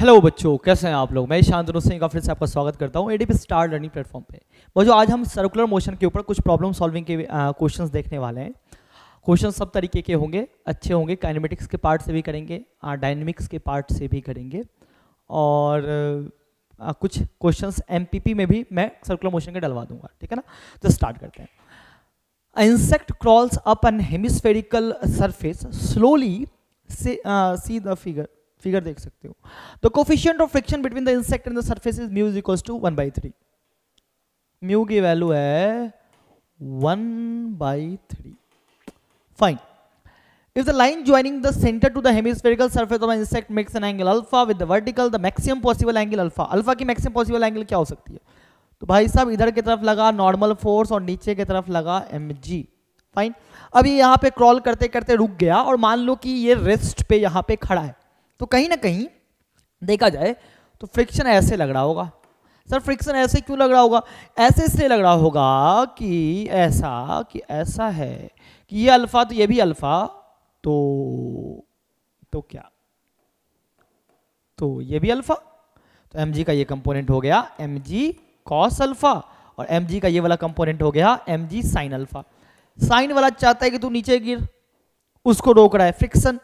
Hello बच्चों कैसे हैं आप लोग मैं शांतनु सिंह का फिर से आपका स्वागत करता हूं एडीपी स्टार लर्निंग प्लेटफॉर्म पे बच्चों आज हम सर्कुलर मोशन के ऊपर कुछ प्रॉब्लम सॉल्विंग के क्वेश्चंस देखने वाले हैं क्वेश्चन सब तरीके के होंगे अच्छे होंगे काइनेमेटिक्स के पार्ट से भी करेंगे डायनेमिक्स के पार्ट से भी करेंगे और आ, कुछ क्वेश्चन एम में भी मैं सर्कुलर मोशन के डलवा दूंगा ठीक है ना तो स्टार्ट करते हैं insect crawls up an hemispherical surface slowly see the figure figure देख सकते हो तो coefficient of friction between the insect and the surface is mu's equal to one by three mu की वैल्यू है one by three fine if the line joining the centre to the hemispherical surface of insect makes an angle alpha with with the vertical, the maximum possible alpha की maximum possible angle क्या हो सकती है तो भाई साहब इधर की तरफ लगा नॉर्मल फोर्स और नीचे की तरफ लगा एम जी फाइन अब यहाँ पे क्रॉल करते करते रुक गया और मान लो कि ये रेस्ट पे यहाँ पे खड़ा है तो कहीं ना कहीं देखा जाए तो फ्रिक्शन ऐसे लग रहा होगा सर फ्रिक्शन ऐसे क्यों लग रहा होगा ऐसे इसलिए लग रहा होगा कि ऐसा कि ऐसा है कि ये अल्फा तो ये भी अल्फा तो तो क्या तो ये भी अल्फा तो एम जी का ये कंपोनेंट हो गया एम जी कॉस अल्फा और एम जी का ये वाला कंपोनेंट हो गया M G sine alpha sine वाला चाहता है कि तू नीचे गिर उसको रोक रहा है फ्रिक्शन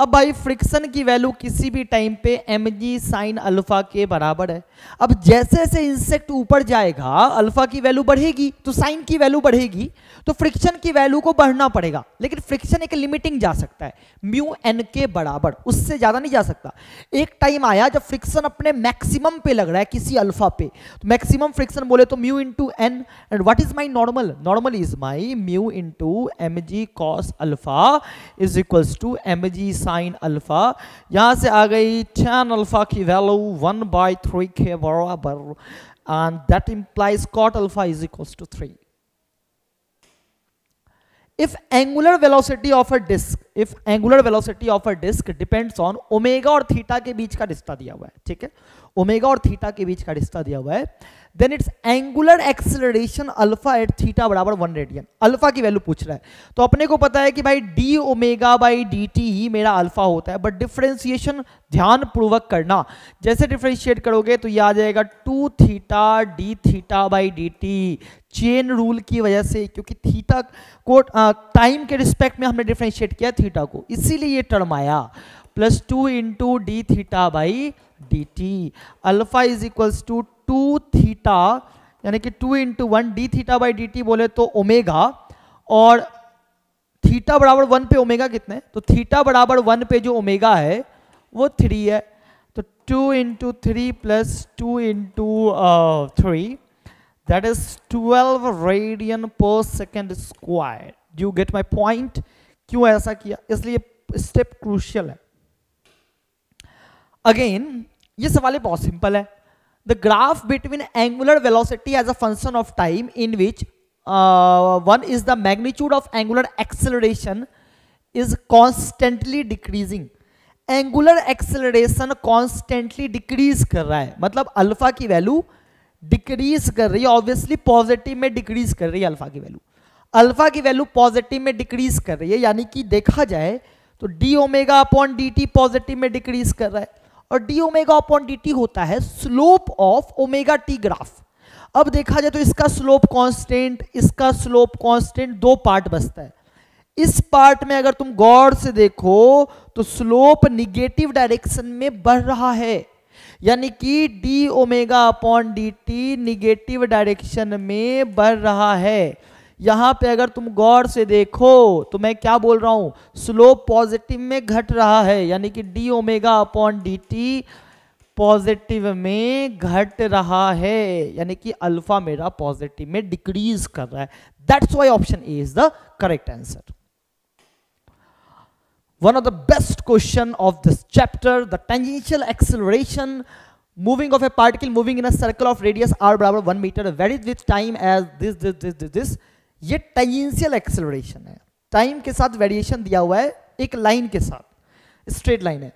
अब भाई फ्रिक्शन की वैल्यू किसी भी टाइम पे एम जी साइन अल्फा के बराबर है अब जैसे जैसे इंसेक्ट ऊपर जाएगा अल्फा की वैल्यू बढ़ेगी तो साइन की वैल्यू बढ़ेगी तो फ्रिक्शन की वैल्यू को बढ़ना पड़ेगा लेकिन फ्रिक्शन एक लिमिटिंग जा सकता है म्यू एन के बराबर उससे ज़्यादा नहीं जा सकता एक टाइम आया जब फ्रिक्शन अपने मैक्सिमम पे लग रहा है किसी अल्फा पे तो मैक्सिमम फ्रिक्शन बोले तो mu into N and what is my normal normal is my mu into M G cos alpha is equals to M G sine alpha यहाँ से आ गई टेन अल्फ़ा की वैल्यू वन बाई थ्री के बराबर and that implies cot alpha is equal to three if angular velocity of a disc, if angular velocity of a disc depends on omega और theta के बीच का रिश्ता दिया हुआ है ठीक है omega और theta के बीच का रिश्ता दिया हुआ है then it's angular acceleration alpha at theta बराबर वन रेडियन अल्फा की वैल्यू पूछ रहा है तो अपने को पता है कि भाई D omega by D T ही मेरा अल्फा होता है बट डिफ्रेंसिएशन ध्यान पूर्वक करना जैसे डिफ्रेंशिएट करोगे तो ये आ जाएगा two theta D theta by D T chain rule की वजह से क्योंकि थीटा को टाइम के रिस्पेक्ट में हमने डिफ्रेंशिएट किया थीटा को इसीलिए ये टर्म आया plus two into D theta by D T alpha is equals to two theta यानी कि two into one D theta by D T बोले तो ओमेगा और थीटा बराबर वन पे ओमेगा कितने तो थीटा बराबर वन पे जो ओमेगा है वो थ्री है तो two into three plus two into three that is twelve radian per second square you get my point क्यों ऐसा किया इसलिए स्टेप क्रूशियल है अगेन ये सवाल बहुत सिंपल है the graph between angular velocity as a function of time in which one is the the of angular angular is constantly decreasing angular acceleration constantly decrease कर रहा है मतलब अल्फा की वैल्यू डिक्रीज कर रही है ऑब्वियसली पॉजिटिव में decrease कर रही है अल्फा की वैल्यू अल्फा की वैल्यू पॉजिटिव में डिक्रीज कर रही है यानी कि देखा जाए तो D omega upon D T positive में डिक्रीज कर रहा है और D omega upon D T होता है slope of omega T graph अब देखा जाए तो इसका स्लोप कांस्टेंट इसका स्लोप कांस्टेंट दो पार्ट बसता है इस पार्ट में अगर तुम गौर से देखो तो स्लोप निगेटिव डायरेक्शन में बढ़ रहा है यानी कि D omega upon D T negative direction में बढ़ रहा है यहां पे अगर तुम गौर से देखो तो मैं क्या बोल रहा हूं स्लोप पॉजिटिव में घट रहा है यानी कि D omega upon D positive में घट रहा है यानी कि अल्फा मेरा पॉजिटिव में डिक्रीज कर रहा है that's why option A is the correct answer one of the best question of this chapter the tangential acceleration moving of a particle moving in a circle of radius R बराबर one metre vary with time as this this, this, this, this ये tangential acceleration है time के साथ variation दिया हुआ है एक line के साथ स्ट्रेट लाइन है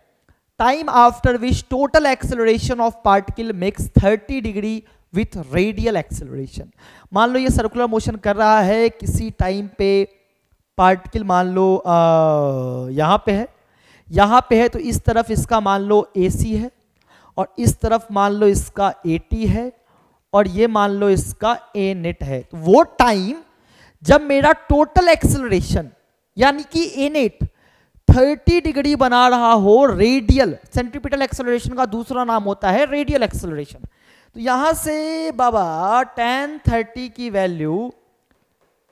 time after which total acceleration of particle makes 30 degree with radial acceleration मान लो ये सर्कुलर मोशन कर रहा है किसी टाइम पे पार्टिकल मान लो यहां यहाँ पे है यहाँ पे है तो इस तरफ इसका मान लो एसी है और इस तरफ मान लो इसका टी है और ये मान लो इसका ए नेट है तो वो टाइम जब मेरा टोटल एक्सलरेशन यानी कि एनेट 30 डिग्री बना रहा हो रेडियल सेंट्रीपिटल एक्सलरेशन का दूसरा नाम होता है रेडियल एक्सलरेशन तो यहां से बाबा टेन थर्टी की वैल्यू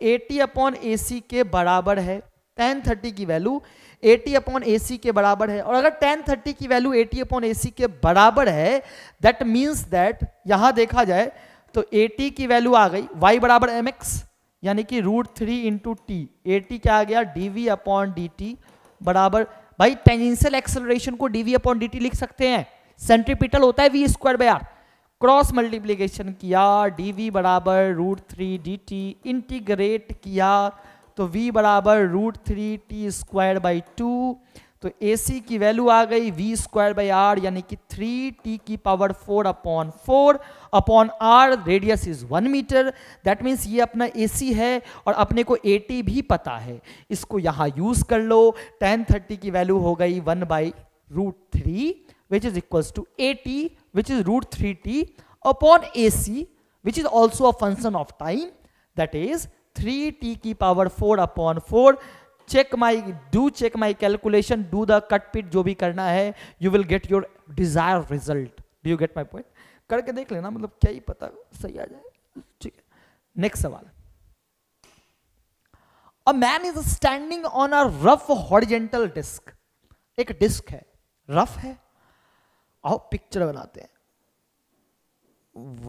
80 अपॉन ए के बराबर है टेन थर्टी की वैल्यू 80 अपॉन ए के बराबर है और अगर टेन थर्टी की वैल्यू 80 अपॉन ए के बराबर है दैट मीन्स दैट यहां देखा जाए तो 80 की वैल्यू आ गई y बराबर एम एक्स यानी कि root three into T A T क्या आ गया D V upon D T बराबर भाई टेंजेंशियल एक्सेलरेशन को D V upon D T लिख सकते हैं सेंट्रीपिटल होता है V square by R cross multiplication किया डी वी बराबर root three D T integrate किया तो वी बराबर root three T square by two तो ए की वैल्यू आ गई वी स्क्वायर बाई आर यानी कि थ्री टी की power four upon four upon R radius is one metre that means ये अपना ए है और अपने को ए भी पता है इसको यहाँ यूज कर लो टेन थर्टी की वैल्यू हो गई one by root three which is equals to A T which is root three T upon A C which is also a function of time that is three T की power four upon four check my do check my calculation do the कट पिट जो भी करना है you will get your desire result do you get my point करके देख लेना मतलब क्या ही पता सही आ जाए ठीक है नेक्स्ट सवाल a man is standing on a rough horizontal disc एक डिस्क है रफ है आओ पिक्चर बनाते हैं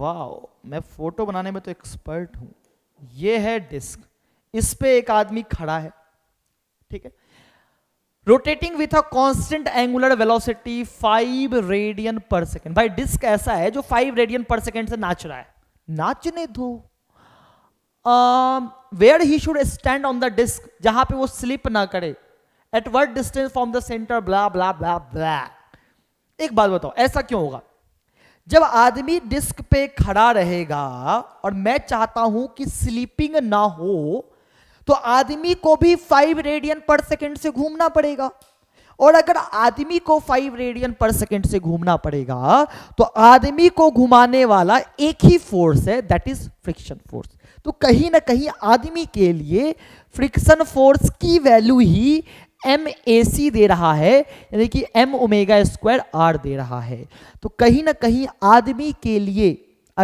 वाह मैं फोटो बनाने में तो एक्सपर्ट हूं ये है डिस्क इस पे एक आदमी खड़ा है ठीक है rotating with a constant angular velocity five radian per second भाई डिस्क ऐसा है जो फाइव रेडियन पर सेकेंड से नाच रहा है नाचने दो where he should stand on the disc जहां पे वो स्लिप ना करे at what distance from the centre blah blah blah blah एक बात बताओ ऐसा क्यों होगा जब आदमी डिस्क पे खड़ा रहेगा और मैं चाहता हूं कि स्लीपिंग ना हो तो आदमी को भी फाइव रेडियन पर सेकेंड से घूमना पड़ेगा और अगर आदमी को फाइव रेडियन पर सेकेंड से घूमना पड़ेगा तो आदमी को घुमाने वाला एक ही फोर्स है दैट इज फ्रिक्शन फोर्स तो कहीं ना कहीं आदमी के लिए फ्रिक्शन फोर्स की वैल्यू ही एम ए सी दे रहा है यानी कि एम ओमेगा स्क्वायर आर दे रहा है तो कहीं ना कहीं आदमी के लिए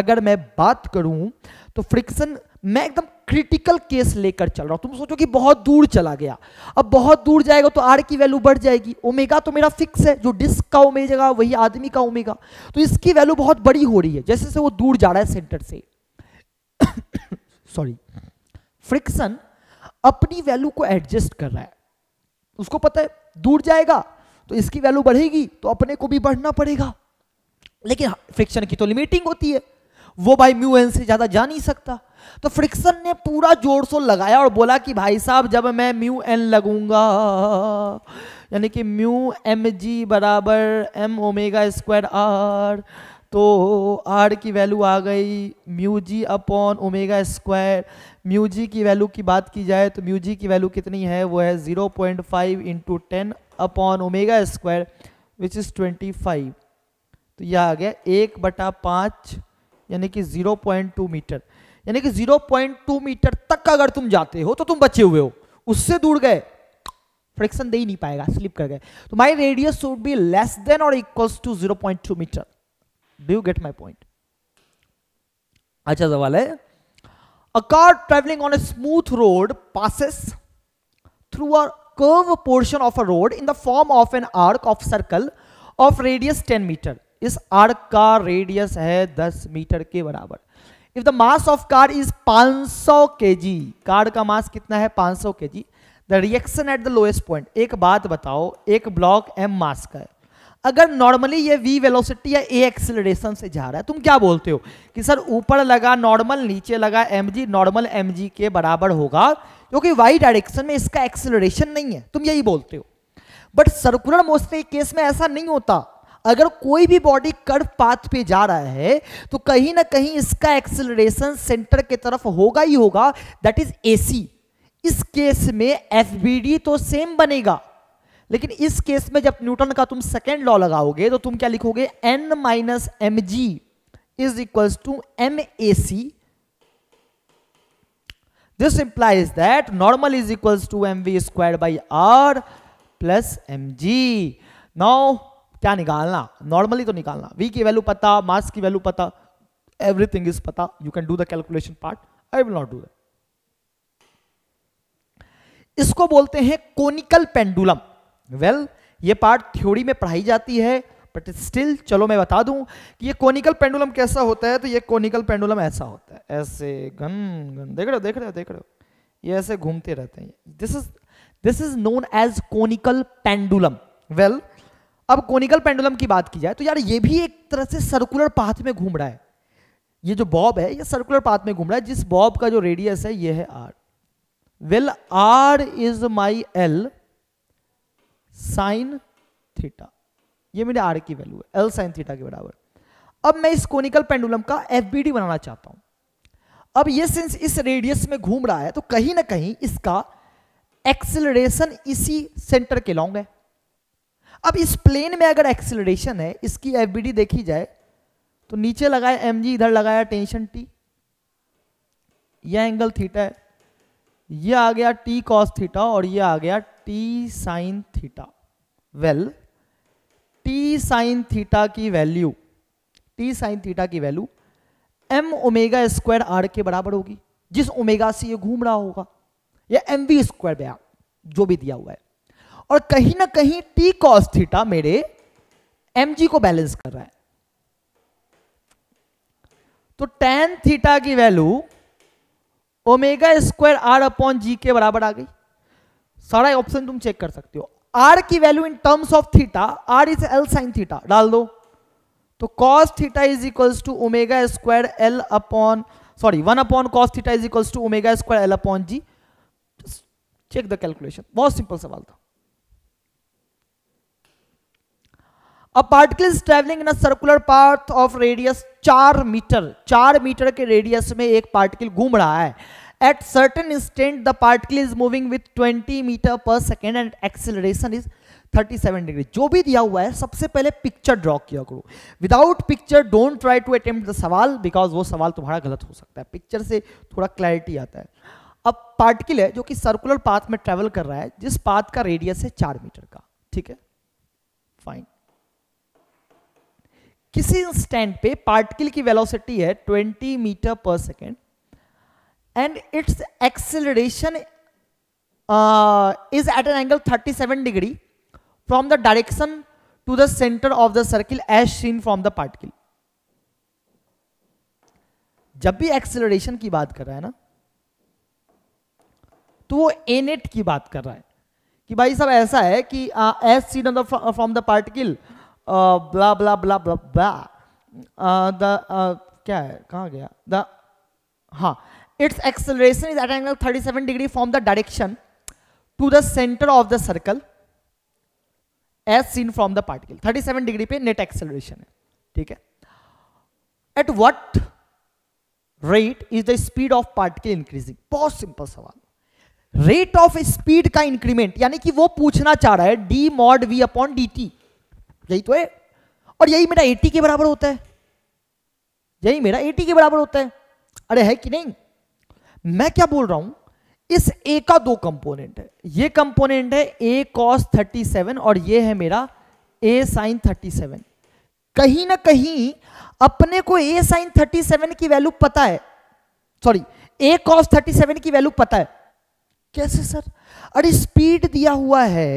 अगर मैं बात करूं तो फ्रिक्शन मैं एकदम क्रिटिकल केस लेकर चल रहा हूं तुम सोचो कि बहुत दूर चला गया अब बहुत दूर जाएगा तो आर की वैल्यू बढ़ जाएगी ओमेगा तो मेरा फिक्स है जो डिस्क का ओमेगा वही आदमी का ओमेगा तो इसकी वैल्यू बहुत बड़ी हो रही है जैसे से वो दूर जा रहा है सेंटर से सॉरी फ्रिक्शन अपनी वैल्यू को एडजस्ट कर रहा है उसको पता है दूर जाएगा तो इसकी वैल्यू बढ़ेगी तो अपने को भी बढ़ना पड़ेगा लेकिन फ्रिक्शन की तो लिमिटिंग होती है वो भाई म्यू एन से ज्यादा जा नहीं सकता तो फ्रिक्सन ने पूरा जोर शोर लगाया और बोला कि भाई साहब जब मैं म्यू एन लगूंगा यानी कि म्यू एम जी बराबर एम ओमेगा स्क्वायर आर तो आर की वैल्यू आ गई mu G upon omega square mu G की वैल्यू की बात की जाए तो म्यू जी की वैल्यू कितनी है वो है zero point five into ten upon omega square which is twenty five तो यह आ गया एक बटा पाँच यानी कि ज़ीरो पॉइंट टू मीटर यानी कि 0.2 मीटर तक अगर तुम जाते हो तो तुम बचे हुए हो उससे दूर गए फ्रिक्शन दे ही नहीं पाएगा स्लिप कर गए तो my radius should be less than और equals to 0.2 metre do you get my point अच्छा सवाल है a car travelling on a smooth road passes through a curve portion of a road in the form of an arc of circle of radius 10 metre इस arc का radius है 10 metre के बराबर if the mass of car is 500 g car का मास कितना है 500 g the reaction at the lowest point एक बात बताओ एक ब्लॉक एम मास का है अगर नॉर्मली ये वी वेलोसिटी या ए एक्सिलरेशन से जा रहा है तुम क्या बोलते हो कि सर ऊपर लगा नॉर्मल नीचे लगा m g normal m g के बराबर होगा क्योंकि वाई डायरेक्शन में इसका एक्सिलरेशन नहीं है तुम यही बोलते हो बट सर्कुलर मोशन केस में ऐसा नहीं होता अगर कोई भी बॉडी कर्व पाथ पे जा रहा है तो कहीं ना कहीं इसका एक्सिलेशन सेंटर के तरफ होगा ही होगा दैट इज एसी इस केस में एफ तो सेम बनेगा लेकिन इस केस में जब न्यूटन का तुम सेकेंड लॉ लगाओगे तो तुम क्या लिखोगे N minus m g is equal to m A c this that normal is equal to m v square by r plus m g now क्या निकालना नॉर्मली तो निकालना वी की वैल्यू पता मास की वैल्यू पता एवरीथिंग इज पता you can do the calculation part I will not do that इसको बोलते हैं कोनिकल पेंडुलम वेल well, ये पार्ट थ्योरी में पढ़ाई जाती है बट स्टिल चलो मैं बता दूं कि ये कोनिकल पेंडुलम कैसा होता है तो ये कोनिकल पेंडुलम ऐसा होता है ऐसे घन गन देख रहे हो देख रहे हो देख रहे हो ये ऐसे घूमते रहते हैं this is this is known as conical pendulum well well, अब कोनिकल पेंडुलम की बात की जाए तो यार ये भी एक तरह से सर्कुलर पाथ में घूम रहा है ये जो बॉब है ये सर्कुलर पाथ में घूम रहा है जिस बॉब का जो रेडियस है ये है r well r is my l sine theta ये मेरे आर की वैल्यू है एल साइन थीटा के बराबर अब मैं इस कोनिकल पेंडुलम का एफ बनाना चाहता हूं अब ये सिंस इस रेडियस में घूम रहा है तो कहीं ना कहीं इसका एक्सिलेशन इसी सेंटर के लॉन्ग है अब इस प्लेन में अगर एक्सिलेशन है इसकी एफ देखी जाए तो नीचे लगाया एम इधर लगाया टेंशन टी यह एंगल थीटा है यह आ गया टी कॉस थीटा और यह आ गया T sine theta well T sine theta की वैल्यू टी साइन थीटा की value m omega square r के बराबर होगी जिस ओमेगा से यह घूम रहा होगा या एम वी स्क्वायर जो भी दिया हुआ है और कहीं ना कहीं टी कॉस थीटा मेरे एम को बैलेंस कर रहा है तो टेन थीटा की value omega square r upon g के बराबर आ गई सारा ऑप्शन तुम चेक कर सकते हो आर की value in terms of theta r is l sine theta डाल दो तो cos theta is equals to omega square l upon sorry one upon cos theta is equals to omega square l upon g check the calculation बहुत simple सवाल था a particle is travelling in a circular path of radius चार metre चार metre के radius में एक particle घूम रहा है at certain instant the particle is moving with 20 metre per second and acceleration is 37 degree जो भी दिया हुआ है सबसे पहले पिक्चर ड्रॉ किया करो without picture don't try to attempt the सवाल बिकॉज वो सवाल तुम्हारा गलत हो सकता है पिक्चर से थोड़ा क्लैरिटी आता है अब पार्टिकल है जो कि सर्कुलर पाथ में ट्रेवल कर रहा है जिस पाथ का रेडियस है चार मीटर का ठीक है फाइन किसी इंस्टेंट पे पार्टिकल की वेलोसिटी है 20 metre per second and it's acceleration is at an angle 37 degree from the direction to the centre of the circle as seen from the particle जब भी एक्सिलेशन की बात कर रहा है ना तो वो एनेट की बात कर रहा है कि भाई सब ऐसा है कि as seen on the from the particle blah blah blah blah blah the क्या है कहाँ गया द हाँ it's acceleration is at angle 37 degree from the direction to the centre of the circle as seen from the particle 37 degree पे net acceleration है ठीक है at what rate is the speed of particle increasing बहुत simple सवाल rate of speed का increment यानी कि वो पूछना चाह रहा है d mod v upon D t यही तो है और यही मेरा एटी के बराबर होता है यही मेरा एटी के बराबर होता है अरे है कि नहीं मैं क्या बोल रहा हूं इस ए का दो कंपोनेंट है ये कंपोनेंट है ए कॉस 37 और ये है मेरा ए साइन 37 कहीं ना कहीं अपने को ए साइन 37 की वैल्यू पता है सॉरी ए कॉस 37 की वैल्यू पता है कैसे सर अरे स्पीड दिया हुआ है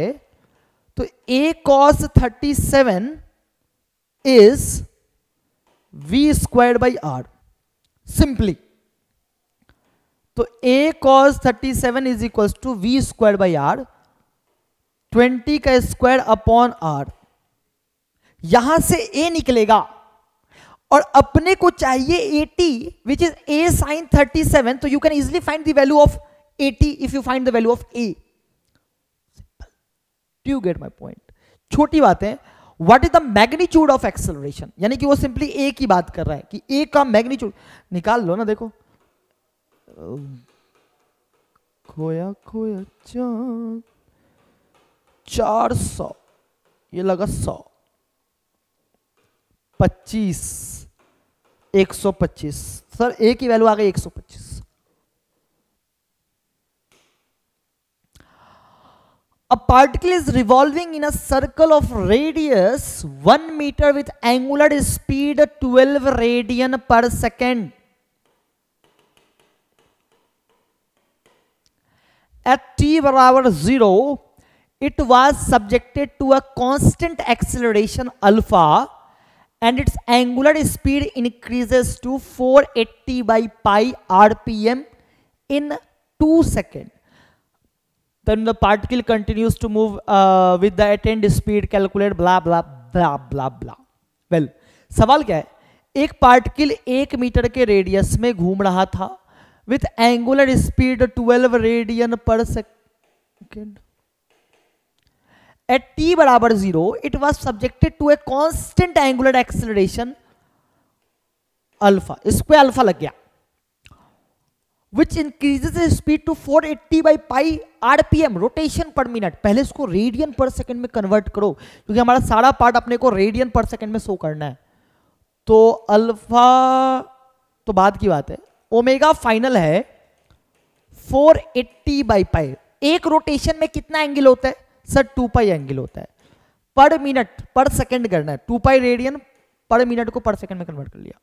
तो a cos thirty seven is v square by r simply तो a cos thirty seven is equal to v square by r twenty का स्क्वायर अपॉन आर यहां से ए निकलेगा और अपने को चाहिए 80 विच इज ए साइन 37 तो you can easily find the value of 80 if you find the value of a do you get my point छोटी बातें what is the magnitude of acceleration यानी कि वो सिंपली ए की बात कर रहा है कि ए का मैग्नीट्यूड निकाल लो ना देखो खोया खोया चार सौ ये लगा सौ पच्चीस एक सौ पच्चीस सर ए की वैल्यू आ गई एक सौ पच्चीस A particle is revolving in a circle of radius 1 meter with angular speed 12 radian per second. At t equal 0, it was subjected to a constant acceleration alpha and its angular speed increases to 480 by pi rpm in 2 seconds. then the particle continues to move uh, with the attained speed calculate blah blah blah blah blah well सवाल क्या है एक particle एक metre के radius में घूम रहा था with angular speed 12 radian per second at t बराबर zero it was subjected to a constant angular acceleration alpha इसको अल्फा लग गया speed to four eighty by 480 r p m rotation per minute पहले इसको रेडियन पर सेकेंड में convert करो क्योंकि हमारा सारा पार्ट अपने को रेडियन पर सेकेंड में शो करना है तो अल्फा तो बाद की बात है ओमेगा फाइनल है फोर एट्टी बाई पाई एक रोटेशन में कितना एंगल होता है सर टू पाई एंगल होता है पर मिनट पर सेकेंड करना है two pi radian per minute को पर सेकेंड में कन्वर्ट कर लिया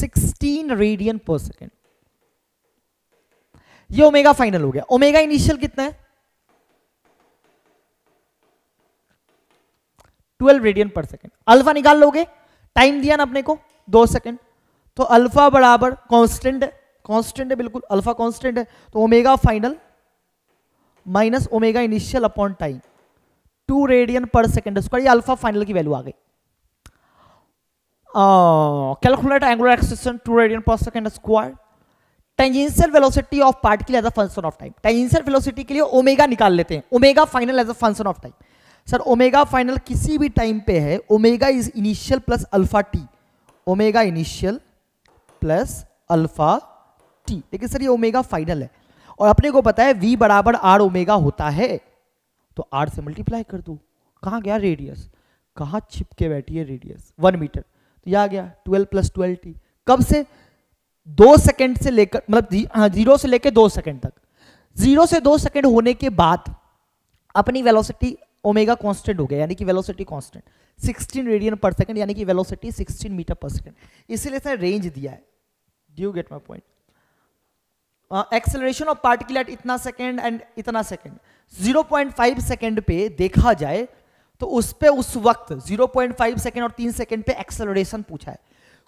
सिक्सटीन रेडियन पर सेकेंड ये ओमेगा फाइनल हो गया ओमेगा इनिशियल कितना है 12 रेडियन पर सेकेंड अल्फा निकाल लोगे टाइम दिया ना अपने को दो सेकेंड तो अल्फा बराबर कांस्टेंट है कांस्टेंट है बिल्कुल अल्फा कांस्टेंट है तो omega final minus omega initial upon time two radian per second square ये अल्फा फाइनल की वैल्यू आ गई uh, oh, calculate angular acceleration 2 radian per second square tangential velocity of particle as a function of time tangential velocity के लिए omega निकाल लेते हैं omega final as a function of time sir omega final किसी भी time पे है omega is initial plus alpha t omega initial plus alpha t देखिए सर ये ओमेगा फाइनल है और अपने को पता है वी बराबर आर ओमेगा होता है तो आर से मल्टीप्लाई कर दो कहाँ गया रेडियस कहाँ छिपके बैठी है रेडियस वन मीटर तो यह आ गया ट्वेल्व प्लस ट्वेल्व टी कब से दो सेकंड से लेकर मतलब जी, हाँ जीरो से लेकर दो सेकंड तक जीरो से दो सेकंड होने के बाद अपनी वेलोसिटी ओमेगा कांस्टेंट हो गया यानी कि velocity constant 16 radian per second यानी कि वेलोसिटी 16 मीटर पर सेकंड इसीलिए इसने रेंज दिया है do you get my point acceleration of particulate इतना सेकंड एंड इतना सेकंड 0.5 सेकंड पे देखा जाए तो उस पर उस वक्त 0.5 सेकेंड और तीन सेकेंड पे एक्सेलरेशन पूछा है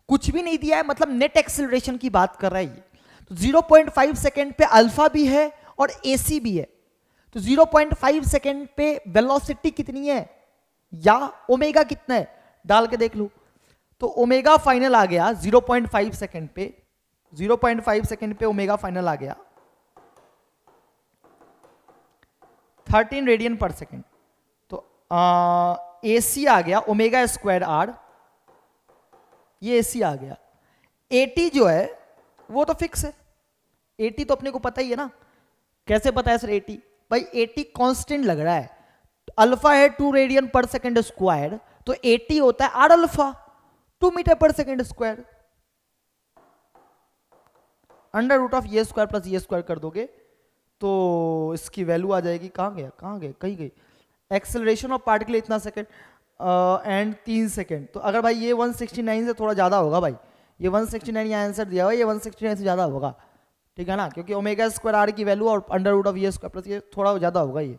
कुछ भी नहीं दिया है मतलब नेट एक्सेलरेशन की बात कर रहा है ये तो 0.5 सेकेंड पे अल्फा भी है और एसी भी है तो 0.5 सेकेंड पे वेलोसिटी कितनी है या ओमेगा कितना है डाल के देख लो तो ओमेगा फाइनल आ गया 0.5 सेकेंड पे 0.5 सेकेंड पे ओमेगा फाइनल आ गया 13 रेडियन पर सेकेंड ए सी आ गया ओमेगा स्क्वायर आर ये ए सी आ गया एटी जो है वो तो फिक्स है एटी तो अपने को पता ही है ना कैसे पता है सर एटी भाई एटी कॉन्स्टेंट लग रहा है अल्फा है two radian per second square तो एटी होता है r alpha two metre per second square under root of ये स्क्वायर प्लस ये स्क्वायर कर दोगे तो इसकी वैल्यू आ जाएगी कहां गया कहां गए कहीं गई एक्सेलरेशन ऑफ पार्टिकल इतना सेकेंड एंड तीन सेकेंड तो अगर भाई ये वन सिक्सटी नाइन से थोड़ा ज़्यादा होगा भाई ये वन सिक्सटी नाइन यहाँ आंसर दिया हुआ ये वन सिक्सटी नाइन से ज़्यादा होगा ठीक है ना क्योंकि ओमेगा स्क्वायर आर की वैल्यू और अंडर वुड ऑफ ये स्क्वायर प्लस ये थोड़ा ज़्यादा होगा ये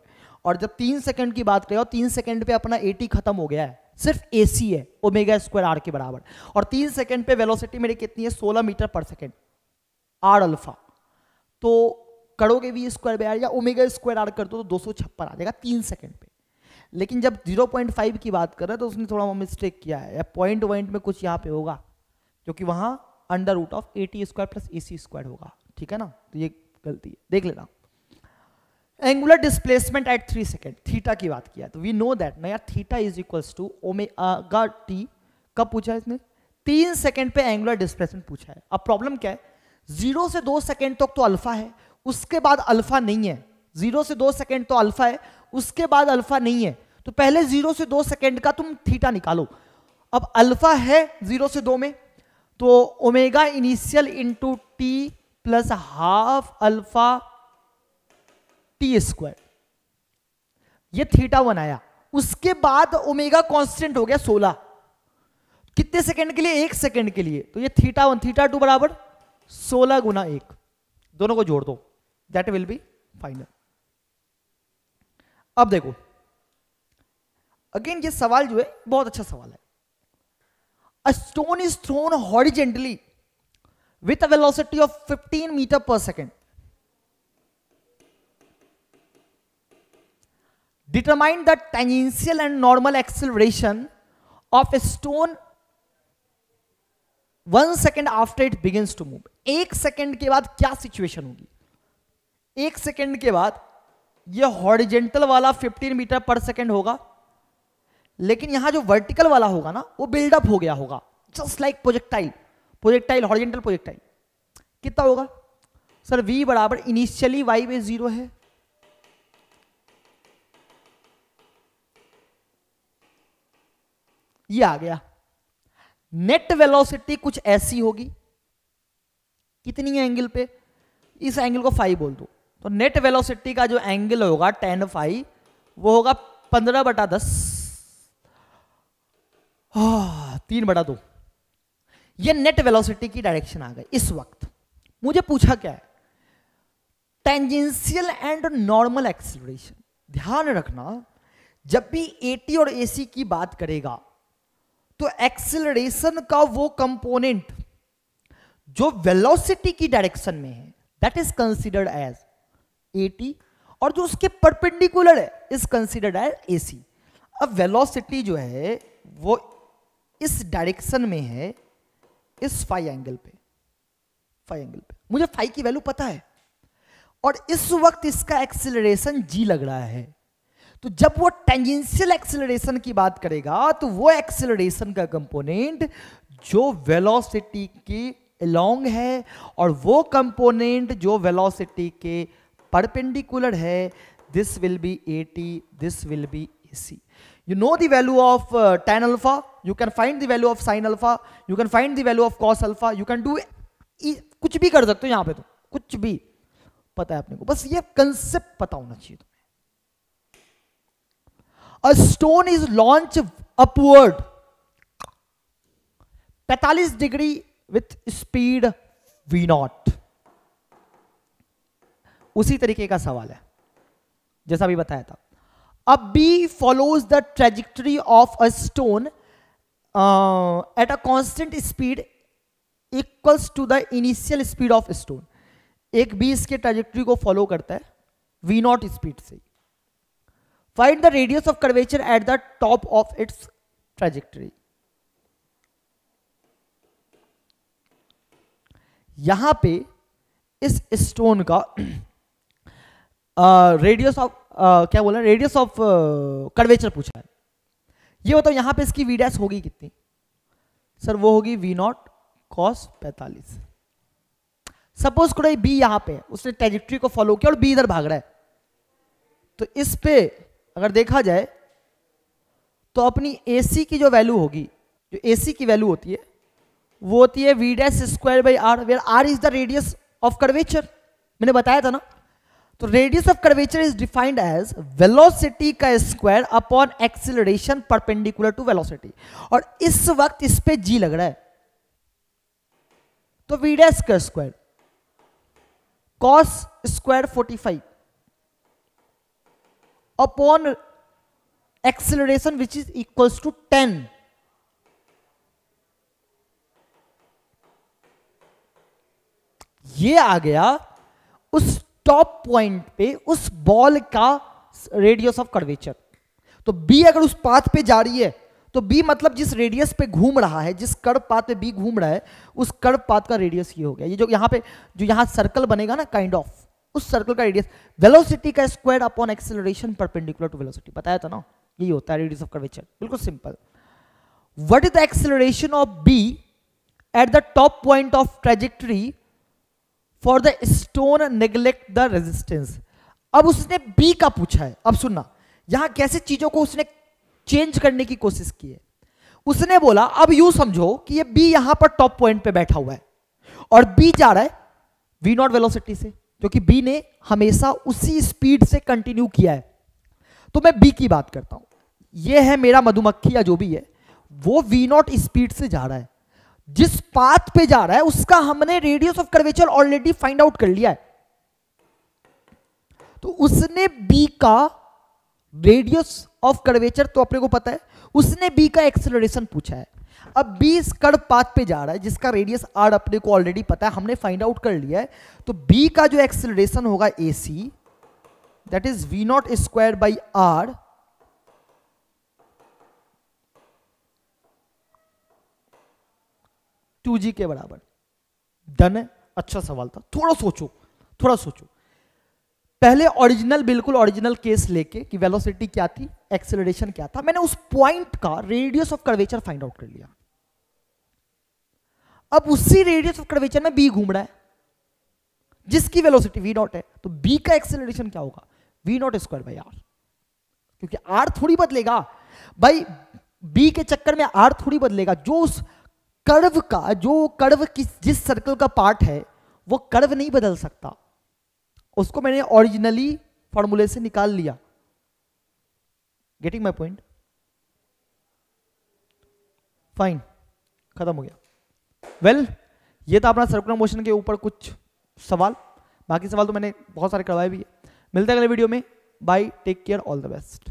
और जब तीन सेकेंड की बात करें और तीन सेकेंड पे अपना एटी खत्म हो गया है सिर्फ ए सी है ओमेगा स्क्वायर आर के बराबर और तीन सेकेंड पे वेलोसिटी मेरी कितनी है सोलह metre per second are alpha तो करोगे वी स्क्वायर बाय आर या ओमेगा स्क्वायर आर कर दो तो दो सौ छप्पन आ जाएगा तीन सेकेंड पे लेकिन जब 0.5 की बात करें तो उसने थोड़ा मिस्टेक किया है या पॉइंट वॉइंट में कुछ यहाँ पे होगा क्योंकि वहाँ under root of a t square plus a c square होगा ठीक है ना तो ये गलती है देख लेना angular displacement at three second theta की बात किया तो वी नो दैट ना यार theta is equals to omega t कब पूछा है इसने तीन सेकेंड पे एंगुलर डिस्प्लेसमेंट पूछा है अब प्रॉब्लम क्या है जीरो से दो सेकेंड तक तो अल्फा है उसके बाद अल्फा नहीं है जीरो से दो सेकेंड तो अल्फा है उसके बाद अल्फा नहीं है तो पहले जीरो से दो सेकेंड का तुम थीटा निकालो अब अल्फा है जीरो से दो में तो omega initial into t plus half alpha t square ये थीटा वन आया उसके बाद ओमेगा कांस्टेंट हो गया सोलह कितने सेकंड के लिए एक सेकंड के लिए तो ये थीटा वन थीटा टू बराबर सोलह गुना एक दोनों को जोड़ दो दैट विल बी फाइनल अब देखो अगेन ये सवाल जो है बहुत अच्छा सवाल है a stone is thrown horizontally with a velocity of 15 metre per second determine the tangential and normal acceleration of a stone one second after it begin to move एक सेकेंड के बाद क्या सिचुएशन होगी एक सेकेंड के बाद यह horizontal वाला 15 मीटर पर सेकेंड होगा लेकिन यहां जो वर्टिकल वाला होगा ना वो बिल्डअप हो गया होगा just like projectile projectile horizontal projectile कितना होगा सर v बराबर इनिशियली y बे जीरो है ये आ गया नेट वेलोसिटी कुछ ऐसी होगी कितनी एंगल पे इस एंगल को फाइव बोल दो तो नेट वेलोसिटी का जो एंगल होगा टेन फाइव वो होगा पंद्रह बटा दस तीन बड़ा दो ये नेट वेलोसिटी की डायरेक्शन आ गई इस वक्त मुझे पूछा क्या है टेंजेंशियल एंड नॉर्मल एक्सिलेशन ध्यान रखना जब भी एटी और एसी की बात करेगा तो एक्सिलरेशन का वो कंपोनेंट जो वेलोसिटी की डायरेक्शन में है that is considered as a t और जो उसके परपेंडिकुलर है इज कंसिडर्ड एज एसी अब वेलोसिटी जो है वो इस डायरेक्शन में है इस फाइव एंगल पे फाइव एंगल पे मुझे फाइव की वैल्यू पता है और इस वक्त इसका एक्सिलरेशन जी लग रहा है तो जब वो टेंजेंशियल एक्सिलरेशन की बात करेगा तो वो एक्सिलरेशन का कंपोनेंट जो वेलोसिटी के लॉन्ग है और वो कंपोनेंट जो वेलोसिटी के परपेंडिकुलर है this will be a t this will be a c you know the value of uh, tan alpha you can find the value of sin alpha you can find the value of cos alpha you can do e, कुछ भी कर सकते हो यहाँ पे तो कुछ भी पता है अपने को बस ये कंसेप्ट पता होना चाहिए तुम्हें a stone is launch upward 45 degree with speed v naught उसी तरीके का सवाल है जैसा भी बताया था A bee follows the trajectory of a stone uh, at a constant speed equals to the initial speed of a stone. एक बी इसके ट्रेजेक्ट्री को फॉलो करता है वी नॉट स्पीड से find the radius of curvature at the top of its trajectory यहां पे इस stone का रेडियस ऑफ क्या बोला रेडियस ऑफ कर्वेचर पूछा है ये बताओ यहां पे इसकी वी डैश होगी कितनी सर वो होगी वी नॉट कॉस पैतालीस सपोज करो ये बी यहां पे उसने टेजिट्री को फॉलो किया और बी इधर भाग रहा है तो इस पे अगर देखा जाए तो अपनी एसी की जो वैल्यू होगी जो एसी की वैल्यू होती है वो होती है v dash square by r where r is the radius of curvature मैंने बताया था ना तो radius of curvature is defined as velocity का square upon acceleration perpendicular to velocity और इस वक्त इस पे जी लग रहा है तो वीडियस का square cos square 45 upon acceleration which is equals to 10 ये आ गया उस टॉप पॉइंट पे उस बॉल का रेडियस ऑफ कर्वेचर तो बी अगर उस पाथ पे जा रही है तो बी मतलब जिस रेडियस पे घूम रहा है जिस कर्व पाथ पे बी घूम रहा है उस कर्व पाथ का रेडियस ये हो गया ये जो यहां पे जो यहां सर्कल बनेगा ना काइंड kind ऑफ of, उस सर्कल का रेडियस वेलोसिटी का square upon acceleration perpendicular to velocity बताया था ना यही होता है रेडियस ऑफ कर्वेचर बिल्कुल simple what is the acceleration of B at the top point of trajectory for the stone neglect the resistance अब उसने बी का पूछा है अब सुनना यहां कैसे चीजों को उसने चेंज करने की कोशिश की है उसने बोला अब यू समझो कि ये बी यहां पर टॉप पॉइंट पे बैठा हुआ है और बी जा रहा है वी नॉट वेलोसिटी से क्योंकि बी ने हमेशा उसी स्पीड से कंटिन्यू किया है तो मैं बी की बात करता हूं यह है मेरा मधुमक्खी या जो भी है वो वी नॉट स्पीड से जा रहा है जिस पाथ पे जा रहा है उसका हमने radius of curvature already find out कर लिया है तो उसने बी का रेडियस ऑफ कर्वेचर तो अपने को पता है उसने बी का एक्सलरेशन पूछा है अब बी इस कर्व पाथ पे जा रहा है जिसका रेडियस आर अपने को ऑलरेडी पता है हमने फाइंड आउट कर लिया है तो बी का जो एक्सलरेशन होगा A C that is V naught square by R to G के बराबर डन है अच्छा सवाल था थोड़ा सोचो थोड़ा सोचो पहले ओरिजिनल बिल्कुल ओरिजिनल केस लेके कि वेलोसिटी क्या थी एक्सेलरेशन क्या था मैंने उस पॉइंट का radius of curvature find out कर लिया अब उसी रेडियस ऑफ कर्वेचर में बी घूम रहा है जिसकी वेलोसिटी वी नॉट है तो बी का एक्सेलरेशन क्या होगा V naught square by R क्योंकि आर थोड़ी बदलेगा भाई बी के चक्कर में आर थोड़ी बदलेगा जो उस कर्व का जो कर्व किस जिस सर्कल का पार्ट है वो कर्व नहीं बदल सकता उसको मैंने ओरिजिनली फॉर्मूले से निकाल लिया गेटिंग माई पॉइंट फाइन खत्म हो गया वेल well, ये था अपना सर्कुलर मोशन के ऊपर कुछ सवाल बाकी सवाल तो मैंने बहुत सारे करवाए भी है मिलते हैं अगले वीडियो में bye take care all the best